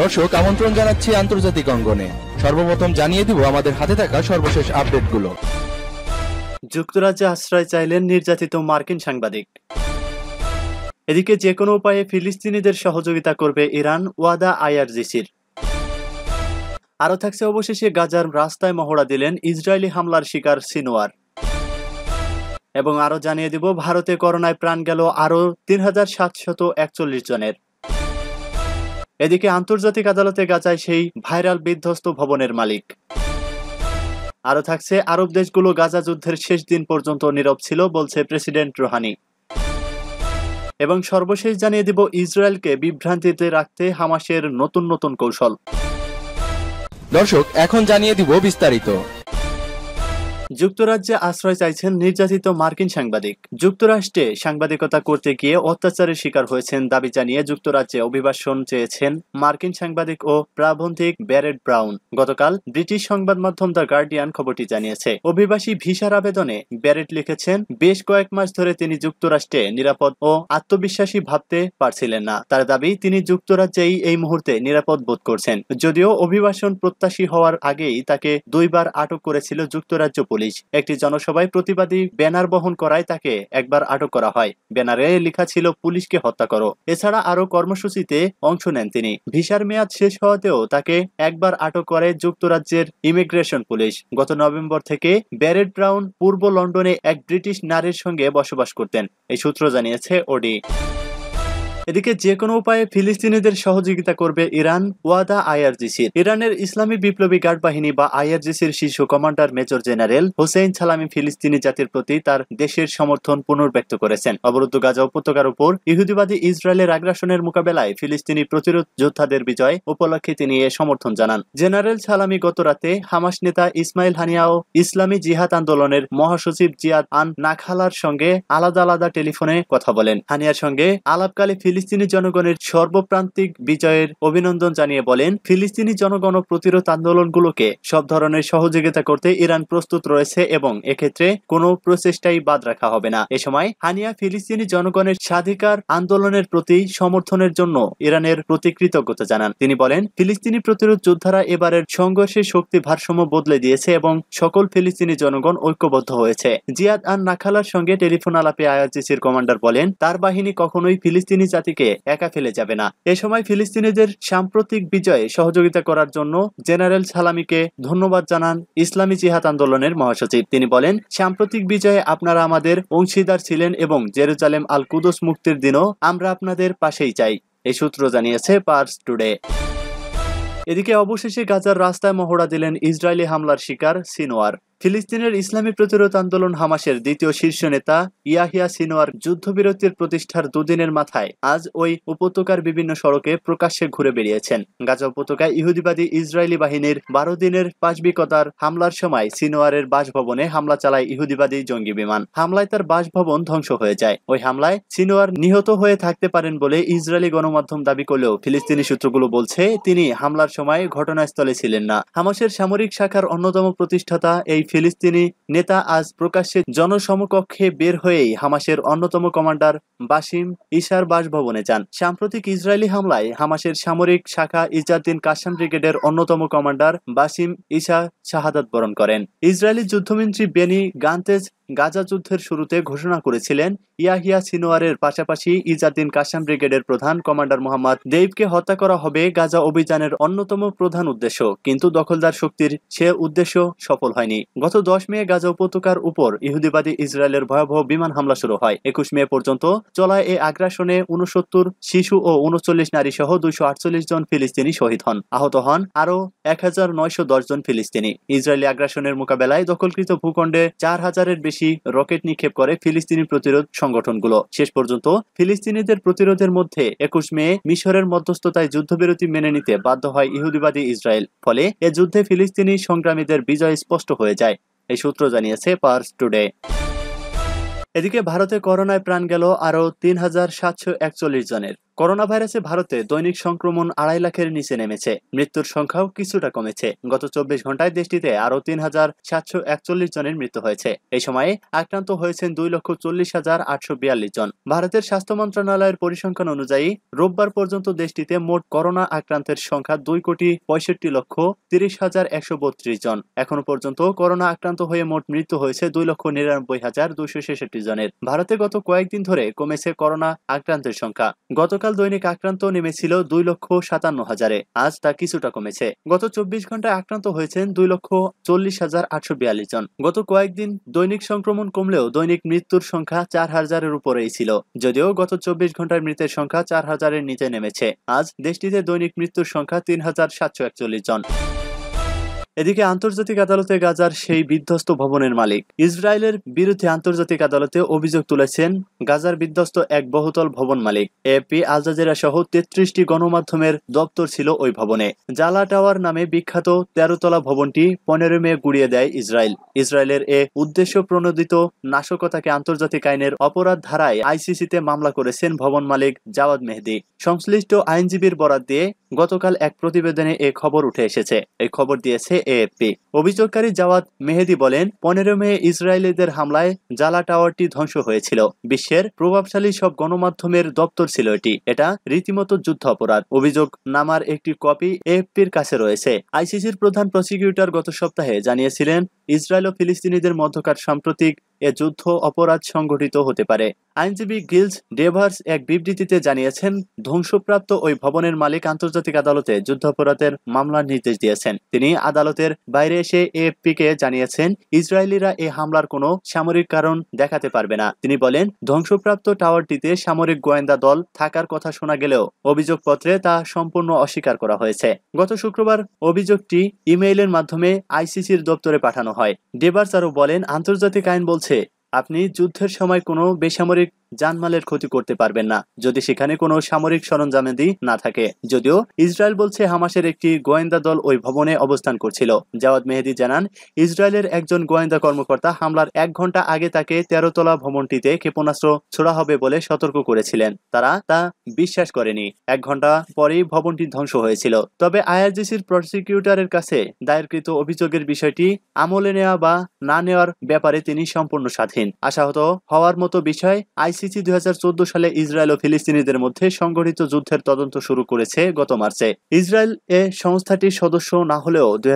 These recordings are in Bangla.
দর্শক আমন্ত্রণ জানাচ্ছি আন্তর্জাতিক অঙ্গনে সর্বপ্রথম জানিয়ে দিব আমাদের হাতে থাকা সর্বশেষ আপডেটগুলো যুক্তরাজ্যে আশ্রয় চাইলেন নির্যাতিত মার্কিন সাংবাদিক এদিকে যে কোনো উপায়ে ফিলিস্তিনিদের সহযোগিতা করবে ইরান ওয়াদা আইআরজিসির আরও থাকছে অবশেষে গাজার রাস্তায় মহড়া দিলেন ইসরায়েলি হামলার শিকার সিনোয়ার এবং আরো জানিয়ে দিব ভারতে করোনায় প্রাণ গেল আরো তিন হাজার সাতশত একচল্লিশ জনের এদিকে আন্তর্জাতিক আদালতে গাজায় সেই ভাইরাল বিধ্বস্ত ভবনের মালিক আরো থাকছে আরব দেশগুলো গাজা যুদ্ধের শেষ দিন পর্যন্ত নীরব ছিল বলছে প্রেসিডেন্ট রুহানি এবং সর্বশেষ জানিয়ে দিব ইসরায়েলকে বিভ্রান্তিতে রাখতে হামাসের নতুন নতুন কৌশল দর্শক এখন জানিয়ে দিব বিস্তারিত যুক্তরাজ্যে আশ্রয় চাইছেন নির্যাতিত মার্কিন সাংবাদিক যুক্তরাষ্ট্রে সাংবাদিকতা করতে গিয়ে অত্যাচারের শিকার হয়েছেন দাবি জানিয়ে যুক্তরাজ্যে অভিবাসন চেয়েছেন মার্কিন সাংবাদিক ও প্রাবন্ধিক ব্যারেড ব্রাউন গতকাল ব্রিটিশ সংবাদ মাধ্যম দ্য গার্ডিয়ান খবরটি জানিয়েছে অভিবাসী ভিসার আবেদনে ব্যারেট লিখেছেন বেশ কয়েক মাস ধরে তিনি যুক্তরাষ্ট্রে নিরাপদ ও আত্মবিশ্বাসী ভাবতে পারছিলেন না তার দাবি তিনি যুক্তরাজ্যেই এই মুহূর্তে নিরাপদ বোধ করছেন যদিও অভিবাসন প্রত্যাশী হওয়ার আগেই তাকে দুইবার আটক করেছিল যুক্তরাজ্য পুলিশ পুলিশ একটি জনসভায় প্রতিবাদী ব্যানার বহন করায় তাকে একবার আটক করা হয় ব্যানারে লেখা ছিল পুলিশকে হত্যা করো এছাড়া আরো কর্মসূচিতে অংশ নেন তিনি ভিসার মেয়াদ শেষ হওয়াতেও তাকে একবার আটক করে যুক্তরাজ্যের ইমিগ্রেশন পুলিশ গত নভেম্বর থেকে ব্যারেড ব্রাউন পূর্ব লন্ডনে এক ব্রিটিশ নারীর সঙ্গে বসবাস করতেন এই সূত্র জানিয়েছে ওডি এদিকে যে কোনো উপায়ে ফিলিস্তিনিদের সহযোগিতা করবে ইরান ওয়াদা আইআরজিসির ইরানের ইসলামী বিপ্লবী গার্ড বাহিনী বা আইআরজিসির শীর্ষ কমান্ডার মেজর জেনারেল হোসেন সালামি ফিলিস্তিনি জাতির প্রতি তার দেশের সমর্থন পুনর্ব্যক্ত করেছেন অবরুদ্ধ গাজা উপত্যকার উপর ইহুদিবাদী ইসরায়েলের আগ্রাসনের মোকাবেলায় ফিলিস্তিনি প্রতিরোধ যোদ্ধাদের বিজয় উপলক্ষে তিনি এ সমর্থন জানান জেনারেল সালামি গত রাতে হামাস নেতা ইসমাইল হানিয়া ও ইসলামী জিহাদ আন্দোলনের মহাসচিব জিয়াদ আন নাখালার সঙ্গে আলাদা আলাদা টেলিফোনে কথা বলেন হানিয়ার সঙ্গে আলাপকালে ফিলিস্তিন ফিলিস্তিনি জনগণের সর্বপ্রান্তিক বিজয়ের অভিনন্দন জানিয়ে বলেন ফিলিস্তিনি জনগণ প্রতিরোধ আন্দোলনগুলোকে সব ধরনের সহযোগিতা করতে ইরান প্রস্তুত রয়েছে এবং এক্ষেত্রে কোনো প্রচেষ্টাই বাদ রাখা হবে না এ সময় হানিয়া ফিলিস্তিনি জনগণের স্বাধিকার আন্দোলনের প্রতি সমর্থনের জন্য ইরানের প্রতি কৃতজ্ঞতা জানান তিনি বলেন ফিলিস্তিনি প্রতিরোধ যোদ্ধারা এবারের সংঘর্ষের শক্তি ভারসাম্য বদলে দিয়েছে এবং সকল ফিলিস্তিনি জনগণ ঐক্যবদ্ধ হয়েছে জিয়াদ আন নাখালার সঙ্গে টেলিফোন আলাপে আইআরজিসির কমান্ডার বলেন তার বাহিনী কখনোই ফিলিস্তিনি জাতি জাতিকে একা ফেলে যাবে না এ সময় ফিলিস্তিনিদের সাম্প্রতিক বিজয়ে সহযোগিতা করার জন্য জেনারেল সালামিকে ধন্যবাদ জানান ইসলামী জিহাদ আন্দোলনের মহাসচিব তিনি বলেন সাম্প্রতিক বিজয়ে আপনারা আমাদের অংশীদার ছিলেন এবং জেরুজালেম আল কুদস মুক্তির দিনও আমরা আপনাদের পাশেই চাই এই সূত্র জানিয়েছে পার্স টুডে এদিকে অবশেষে গাজার রাস্তায় মহড়া দিলেন ইসরায়েলি হামলার শিকার সিনোয়ার ফিলিস্তিনের ইসলামী প্রতিরোধ আন্দোলন হামাসের দ্বিতীয় শীর্ষ নেতা ইয়াহিয়া সিনোয়ার যুদ্ধবিরতির প্রতিষ্ঠার দুদিনের মাথায় আজ ওই উপত্যকার বিভিন্ন সড়কে প্রকাশ্যে ঘুরে বেরিয়েছেন গাজা উপত্যকায় ইহুদিবাদী ইসরায়েলি বাহিনীর বারো দিনের পাশবিকতার হামলার সময় সিনোয়ারের বাসভবনে হামলা চালায় ইহুদিবাদী জঙ্গি বিমান হামলায় তার বাসভবন ধ্বংস হয়ে যায় ওই হামলায় সিনোয়ার নিহত হয়ে থাকতে পারেন বলে ইসরায়েলি গণমাধ্যম দাবি করলেও ফিলিস্তিনি সূত্রগুলো বলছে তিনি হামলার সময় ঘটনাস্থলে ছিলেন না হামাসের সামরিক শাখার অন্যতম প্রতিষ্ঠাতা এই ফিলিস্তিনি নেতা আজ প্রকাশ্যে জনসমকক্ষে বের হয়েই হামাসের অন্যতম কমান্ডার বাসিম ইশার বাসভবনে যান সাম্প্রতিক ইসরায়েলি হামলায় হামাসের সামরিক শাখা ইজাদ্দিন কাসাম ব্রিগেডের অন্যতম কমান্ডার বাসিম ইশা শাহাদাত বরণ করেন ইসরায়েলি যুদ্ধমন্ত্রী বেনি গান্তেজ গাজা যুদ্ধের শুরুতে ঘোষণা করেছিলেন ইয়াহিয়া সিনোয়ারের পাশাপাশি ইজাদ্দিন কাসাম ব্রিগেডের প্রধান কমান্ডার মোহাম্মদ দেইবকে হত্যা করা হবে গাজা অভিযানের অন্যতম প্রধান উদ্দেশ্য কিন্তু দখলদার শক্তির সে উদ্দেশ্য সফল হয়নি গত দশ মে গাজা উপত্যকার উপর ইহুদিবাদী ইসরায়েলের ভয়াবহ বিমান হামলা শুরু হয় একুশ মে পর্যন্ত চলায় এই আগ্রাসনে উনসত্তর শিশু ও উনচল্লিশ নারী সহ দুইশো আটচল্লিশ জন ফিলিস্তিনি শহীদ হন আহত হন আরও এক হাজার নয়শো দশ জন ফিলিস্তিনি ইসরায়েলি আগ্রাসনের মোকাবেলায় দখলকৃত ভূখণ্ডে চার হাজারের বেশি রকেট নিক্ষেপ করে ফিলিস্তিনি প্রতিরোধ সংগঠনগুলো শেষ পর্যন্ত ফিলিস্তিনিদের প্রতিরোধের মধ্যে একুশ মে মিশরের মধ্যস্থতায় যুদ্ধবিরতি মেনে নিতে বাধ্য হয় ইহুদিবাদী ইসরায়েল ফলে এ যুদ্ধে ফিলিস্তিনি সংগ্রামীদের বিজয় স্পষ্ট হয়ে যায় যায় এই সূত্র জানিয়েছে পার্স টুডে এদিকে ভারতে করোনায় প্রাণ গেল আরও তিন হাজার সাতশো একচল্লিশ জনের করোনা ভাইরাসে ভারতে দৈনিক সংক্রমণ আড়াই লাখের নিচে নেমেছে মৃত্যুর সংখ্যাও কিছুটা কমেছে গত চব্বিশ ঘন্টায় দেশটিতে আরও তিন হাজার সাতশো একচল্লিশ জনের মৃত্যু হয়েছে এই সময়ে আক্রান্ত হয়েছেন দুই লক্ষ চল্লিশ হাজার আটশো বিয়াল্লিশ জন ভারতের স্বাস্থ্য মন্ত্রণালয়ের পরিসংখ্যান অনুযায়ী রোববার পর্যন্ত দেশটিতে মোট করোনা আক্রান্তের সংখ্যা দুই কোটি পঁয়ষট্টি লক্ষ তিরিশ হাজার একশো বত্রিশ জন এখনো পর্যন্ত করোনা আক্রান্ত হয়ে মোট মৃত্যু হয়েছে দুই লক্ষ নিরানব্বই হাজার দুশো ছেষট্টি জনের ভারতে গত কয়েকদিন ধরে কমেছে করোনা আক্রান্তের সংখ্যা গত গতকাল দৈনিক আক্রান্ত নেমেছিল দুই লক্ষ সাতান্ন হাজারে আজ তা কিছুটা কমেছে গত চব্বিশ ঘন্টায় আক্রান্ত হয়েছেন দুই লক্ষ চল্লিশ হাজার আটশো বিয়াল্লিশ জন গত কয়েকদিন দৈনিক সংক্রমণ কমলেও দৈনিক মৃত্যুর সংখ্যা চার হাজারের উপরেই ছিল যদিও গত চব্বিশ ঘন্টায় মৃতের সংখ্যা চার হাজারের নিচে নেমেছে আজ দেশটিতে দৈনিক মৃত্যুর সংখ্যা তিন হাজার সাতশো একচল্লিশ জন এদিকে আন্তর্জাতিক আদালতে গাজার সেই বিধ্বস্ত ভবনের মালিক ইসরায়েলের বিরুদ্ধে আন্তর্জাতিক আদালতে অভিযোগ তুলেছেন গাজার বিধ্বস্ত এক বহুতল ভবন মালিক এপি আজাজেরা সহ তেত্রিশটি গণমাধ্যমের দপ্তর ছিল ওই ভবনে জালা টাওয়ার নামে বিখ্যাত তেরোতলা ভবনটি পনেরো মে গুড়িয়ে দেয় ইসরায়েল ইসরায়েলের এ উদ্দেশ্য প্রণোদিত নাশকতাকে আন্তর্জাতিক আইনের অপরাধ ধারায় আইসিসিতে মামলা করেছেন ভবন মালিক জাওয়াদ মেহেদি সংশ্লিষ্ট আইনজীবীর বরাত দিয়ে গতকাল এক প্রতিবেদনে এ খবর উঠে এসেছে এই খবর দিয়েছে এএফপি অভিযোগকারী জাওয়াত মেহেদি বলেন পনেরো মে ইসরায়েলিদের হামলায় জালা টাওয়ারটি ধ্বংস হয়েছিল বিশ্বের প্রভাবশালী সব গণমাধ্যমের দপ্তর ছিল এটি এটা রীতিমতো যুদ্ধ অপরাধ অভিযোগ নামার একটি কপি এএফপির কাছে রয়েছে আইসিসির প্রধান প্রসিকিউটর গত সপ্তাহে জানিয়েছিলেন ইসরায়েল ও ফিলিস্তিনিদের মধ্যকার সাম্প্রতিক এ যুদ্ধ অপরাধ সংঘটিত হতে পারে আইনজীবী গিলস ডেভার্স এক বিবৃতিতে জানিয়েছেন ধ্বংসপ্রাপ্ত ওই ভবনের মালিক আন্তর্জাতিক আদালতে যুদ্ধ অপরাধের মামলার নির্দেশ দিয়েছেন তিনি আদালতের বাইরে এসে এএফপি কে জানিয়েছেন ইসরায়েলিরা এই হামলার কোনো সামরিক কারণ দেখাতে পারবে না তিনি বলেন ধ্বংসপ্রাপ্ত টাওয়ারটিতে সামরিক গোয়েন্দা দল থাকার কথা শোনা গেলেও অভিযোগপত্রে তা সম্পূর্ণ অস্বীকার করা হয়েছে গত শুক্রবার অভিযোগটি ইমেইলের মাধ্যমে আইসিসির দপ্তরে পাঠানো হয় হয় ডেবার্স আরও বলেন আন্তর্জাতিক আইন বলছে আপনি যুদ্ধের সময় কোনো বেসামরিক জানমালের ক্ষতি করতে পারবেন না যদি সেখানে কোনো সামরিক সরঞ্জামাদি না থাকে যদিও ইসরায়েল বলছে হামাসের একটি গোয়েন্দা দল ওই ভবনে অবস্থান করছিল জাওয়াদ মেহেদি জানান ইসরায়েলের একজন গোয়েন্দা কর্মকর্তা হামলার এক ঘন্টা আগে তাকে তেরোতলা ভবনটিতে ক্ষেপণাস্ত্র ছোড়া হবে বলে সতর্ক করেছিলেন তারা তা বিশ্বাস করেনি এক ঘন্টা পরেই ভবনটি ধ্বংস হয়েছিল তবে আইআরজিসির প্রসিকিউটরের কাছে দায়েরকৃত অভিযোগের বিষয়টি আমলে নেওয়া বা না নেওয়ার ব্যাপারে তিনি সম্পূর্ণ স্বাধীন আশাহত হওয়ার মতো বিষয় আইসি আইসিসি দুই সালে ইসরায়েল ও ফিলিস্তিনিদের মধ্যে সংগঠিত যুদ্ধের তদন্ত শুরু করেছে গত মার্চে ইসরায়েল এ সংস্থাটির সদস্য না হলেও দুই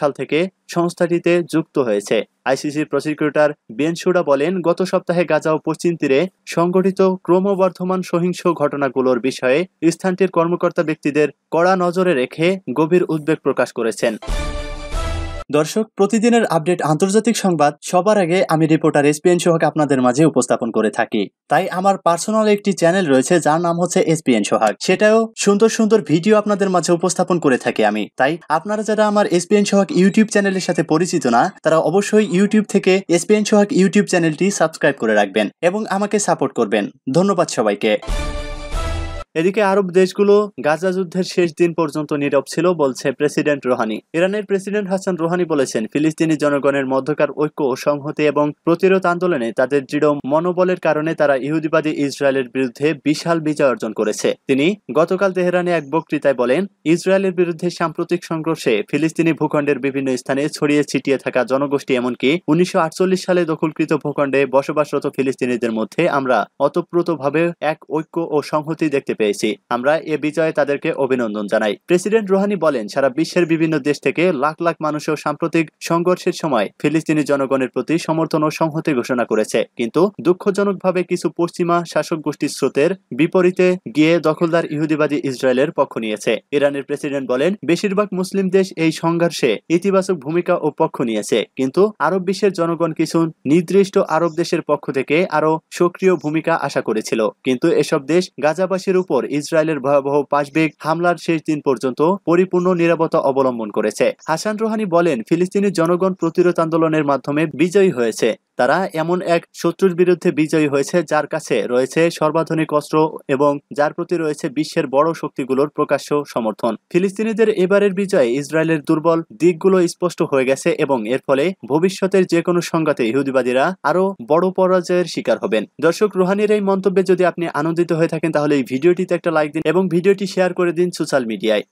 সাল থেকে সংস্থাটিতে যুক্ত হয়েছে আইসিসির প্রসিকিউটর বেনসুরা বলেন গত সপ্তাহে গাজা ও পশ্চিম তীরে সংগঠিত ক্রমবর্ধমান সহিংস ঘটনাগুলোর বিষয়ে স্থানটির কর্মকর্তা ব্যক্তিদের কড়া নজরে রেখে গভীর উদ্বেগ প্রকাশ করেছেন দর্শক প্রতিদিনের আপডেট আন্তর্জাতিক সংবাদ সবার আগে আমি রিপোর্টার এসপিএন সোহাগ আপনাদের মাঝে উপস্থাপন করে থাকি তাই আমার পার্সোনাল একটি চ্যানেল রয়েছে যার নাম হচ্ছে এসপিএন সোহাগ সেটাও সুন্দর সুন্দর ভিডিও আপনাদের মাঝে উপস্থাপন করে থাকি আমি তাই আপনারা যারা আমার এসপিএন সোহাগ ইউটিউব চ্যানেলের সাথে পরিচিত না তারা অবশ্যই ইউটিউব থেকে এসপিএন সোহাগ ইউটিউব চ্যানেলটি সাবস্ক্রাইব করে রাখবেন এবং আমাকে সাপোর্ট করবেন ধন্যবাদ সবাইকে এদিকে আরব দেশগুলো গাজা যুদ্ধের শেষ দিন পর্যন্ত নীরব ছিল বলছে প্রেসিডেন্ট রোহানি ইরানের প্রেসিডেন্ট হাসান রোহানি বলেছেন ফিলিস্তিনি জনগণের মধ্যকার ঐক্য সংহতি এবং প্রতিরোধ আন্দোলনে তাদের দৃঢ় মনোবলের কারণে তারা ইহুদিবাদী ইসরায়েলের বিরুদ্ধে বিশাল বিজয় অর্জন করেছে তিনি গতকাল তেহরানে এক বক্তৃতায় বলেন ইসরায়েলের বিরুদ্ধে সাম্প্রতিক সংঘর্ষে ফিলিস্তিনি ভূখণ্ডের বিভিন্ন স্থানে ছড়িয়ে ছিটিয়ে থাকা জনগোষ্ঠী এমনকি উনিশশো সালে দখলকৃত ভূখণ্ডে বসবাসরত ফিলিস্তিনিদের মধ্যে আমরা অতপ্রতভাবে এক ঐক্য ও সংহতি দেখতে পেয়েছি পেয়েছি আমরা এ বিজয়ে তাদেরকে অভিনন্দন জানাই প্রেসিডেন্ট রুহানি বলেন সারা বিশ্বের বিভিন্ন দেশ থেকে লাখ লাখ মানুষও সাম্প্রতিক সংঘর্ষের সময় ফিলিস্তিনি জনগণের প্রতি সমর্থন ও সংহতি ঘোষণা করেছে কিন্তু দুঃখজনকভাবে কিছু পশ্চিমা শাসক গোষ্ঠীর স্রোতের বিপরীতে গিয়ে দখলদার ইহুদিবাদী ইসরায়েলের পক্ষ নিয়েছে ইরানের প্রেসিডেন্ট বলেন বেশিরভাগ মুসলিম দেশ এই সংঘর্ষে ইতিবাচক ভূমিকা ও পক্ষ নিয়েছে কিন্তু আরব বিশ্বের জনগণ কিছু নির্দিষ্ট আরব দেশের পক্ষ থেকে আরো সক্রিয় ভূমিকা আশা করেছিল কিন্তু এসব দেশ গাজাবাসীর উপর পর ইসরায়েলের ভয়াবহ পাশবিক হামলার শেষ দিন পর্যন্ত পরিপূর্ণ নিরাপত্তা অবলম্বন করেছে হাসান রোহানি বলেন ফিলিস্তিনি জনগণ প্রতিরোধ আন্দোলনের মাধ্যমে বিজয়ী হয়েছে তারা এমন এক শত্রুর বিরুদ্ধে বিজয়ী হয়েছে যার কাছে রয়েছে সর্বাধুনিক অস্ত্র এবং যার প্রতি রয়েছে বিশ্বের বড় শক্তিগুলোর প্রকাশ্য সমর্থন ফিলিস্তিনিদের এবারের বিজয়ে ইসরায়েলের দুর্বল দিকগুলো স্পষ্ট হয়ে গেছে এবং এর ফলে ভবিষ্যতের যে কোনো সংঘাতে ইহুদিবাদীরা আরো বড় পরাজয়ের শিকার হবেন দর্শক রুহানির এই মন্তব্যে যদি আপনি আনন্দিত হয়ে থাকেন তাহলে এই ভিডিওটিতে একটা লাইক দিন এবং ভিডিওটি শেয়ার করে দিন সোশ্যাল মিডিয়ায়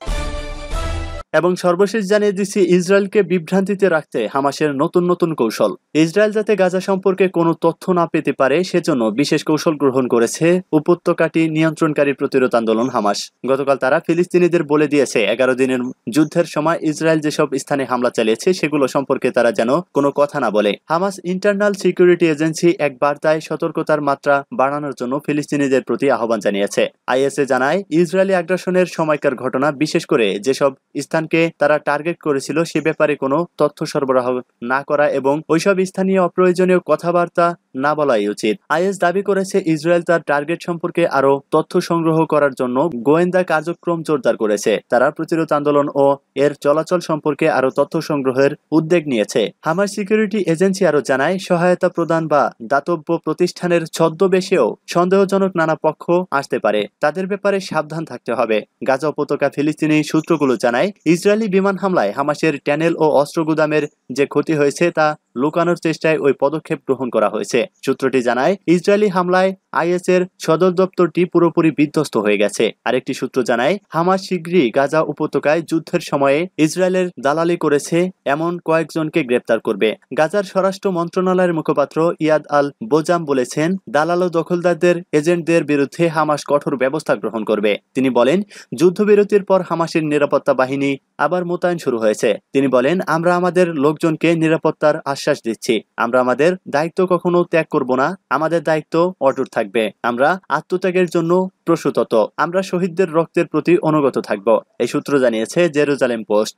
এবং সর্বশেষ জানিয়ে দিচ্ছি ইসরায়েলকে বিভ্রান্তিতে রাখতে হামাসের নতুন নতুন কৌশল ইসরায়েল যাতে গাজা সম্পর্কে কোনো তথ্য না পেতে পারে সেজন্য বিশেষ কৌশল গ্রহণ করেছে উপত্যকাটি নিয়ন্ত্রণকারী প্রতিরোধ আন্দোলন হামাস গতকাল তারা ফিলিস্তিনিদের বলে দিয়েছে এগারো দিনের যুদ্ধের সময় ইসরায়েল যেসব স্থানে হামলা চালিয়েছে সেগুলো সম্পর্কে তারা যেন কোনো কথা না বলে হামাস ইন্টারনাল সিকিউরিটি এজেন্সি এক বার্তায় সতর্কতার মাত্রা বাড়ানোর জন্য ফিলিস্তিনিদের প্রতি আহ্বান জানিয়েছে আইএসএ জানায় ইসরায়েলি আগ্রাসনের সময়কার ঘটনা বিশেষ করে যেসব স্থান স্থানকে তারা টার্গেট করেছিল সে ব্যাপারে কোনো তথ্য সরবরাহ না করা এবং ওইসব স্থানীয় অপ্রয়োজনীয় কথাবার্তা না বলাই উচিত আইএস দাবি করেছে ইসরায়েল তার টার্গেট সম্পর্কে আরও তথ্য সংগ্রহ করার জন্য গোয়েন্দা কার্যক্রম জোরদার করেছে তারা প্রতিরোধ আন্দোলন ও এর চলাচল সম্পর্কে আরও তথ্য সংগ্রহের উদ্যোগ নিয়েছে হামার সিকিউরিটি এজেন্সি আরও জানায় সহায়তা প্রদান বা দাতব্য প্রতিষ্ঠানের ছদ্মবেশেও সন্দেহজনক নানা পক্ষ আসতে পারে তাদের ব্যাপারে সাবধান থাকতে হবে গাজা উপত্যকা ফিলিস্তিনি সূত্রগুলো জানায় ইসরায়েলি বিমান হামলায় হামাসের ট্যানেল ও অস্ত্র গুদামের যে ক্ষতি হয়েছে তা লুকানোর চেষ্টায় ওই পদক্ষেপ গ্রহণ করা হয়েছে সূত্রটি জানায় ইসরায়েলি হামলায় আইএস এর সদর দপ্তরটি পুরোপুরি বিধ্বস্ত হয়ে গেছে আরেকটি সূত্র জানায় হামাস শীঘ্রই গাজা উপত্যকায় যুদ্ধের সময়ে ইসরায়েলের দালালি করেছে এমন কয়েকজনকে গ্রেপ্তার করবে গাজার স্বরাষ্ট্র মন্ত্রণালয়ের মুখপাত্র ইয়াদ আল বোজাম বলেছেন দালাল দখলদারদের এজেন্টদের বিরুদ্ধে হামাস কঠোর ব্যবস্থা গ্রহণ করবে তিনি বলেন যুদ্ধবিরতির পর হামাসের নিরাপত্তা বাহিনী আবার মোতায়েন শুরু হয়েছে তিনি বলেন আমরা আমাদের লোকজনকে নিরাপত্তার আশ আশ্বাস দিচ্ছি আমরা আমাদের দায়িত্ব কখনো ত্যাগ করব না আমাদের দায়িত্ব অটুট থাকবে আমরা আত্মত্যাগের জন্য প্রসূতত আমরা শহীদদের রক্তের প্রতি অনুগত থাকব এই সূত্র জানিয়েছে জেরুজালেম পোস্ট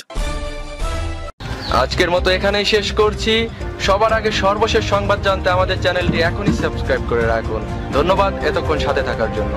আজকের মতো এখানেই শেষ করছি সবার আগে সর্বশেষ সংবাদ জানতে আমাদের চ্যানেলটি এখনই সাবস্ক্রাইব করে রাখুন ধন্যবাদ এতক্ষণ সাথে থাকার জন্য